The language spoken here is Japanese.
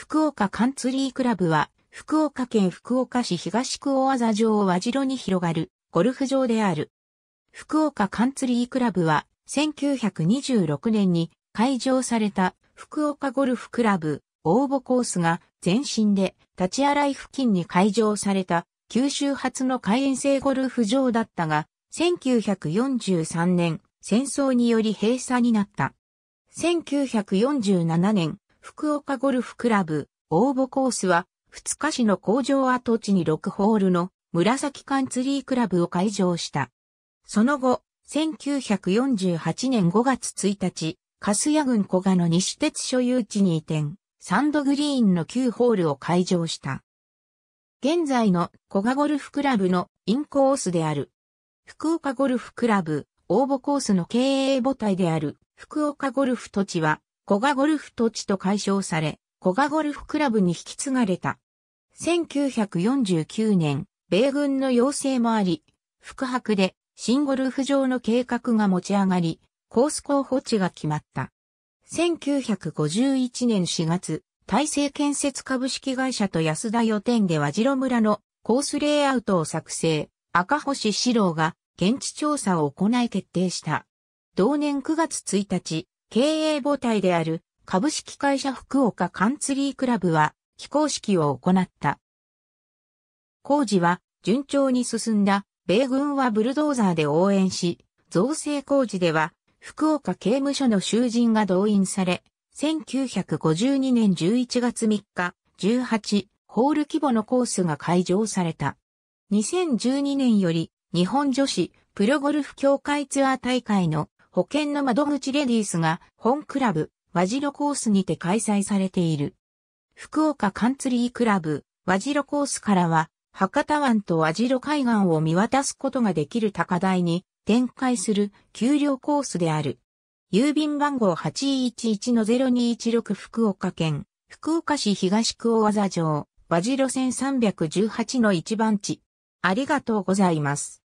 福岡カンツリークラブは、福岡県福岡市東区大麻城和城に広がるゴルフ場である。福岡カンツリークラブは、1926年に開場された福岡ゴルフクラブ応募コースが前身で立ち洗い付近に開場された九州初の開園制ゴルフ場だったが、1943年戦争により閉鎖になった。1947年、福岡ゴルフクラブ、応募コースは、二日市の工場跡地に6ホールの紫カンツリークラブを開場した。その後、1948年5月1日、カスヤ郡古賀の西鉄所有地に移転、サンドグリーンの9ホールを開場した。現在の古賀ゴルフクラブのインコースである。福岡ゴルフクラブ応募コースの経営母体である福岡ゴルフ土地は古賀ゴルフ土地と解消され、古賀ゴルフクラブに引き継がれた。1949年、米軍の要請もあり、福白で新ゴルフ場の計画が持ち上がり、コース候補地が決まった。1951年4月、大成建設株式会社と安田予定で和白村のコースレイアウトを作成、赤星志郎が現地調査を行い決定した。同年9月1日、経営母体である株式会社福岡カンツリークラブは起工式を行った。工事は順調に進んだ米軍はブルドーザーで応援し、造成工事では福岡刑務所の囚人が動員され、1952年11月3日、18ホール規模のコースが開場された。2012年より日本女子プロゴルフ協会ツアー大会の保険の窓口レディースが本クラブ、和白コースにて開催されている。福岡カンツリークラブ、和白コースからは、博多湾と和白海岸を見渡すことができる高台に展開する丘陵コースである。郵便番号811-0216福岡県、福岡市東区大技城、和白線318の一番地。ありがとうございます。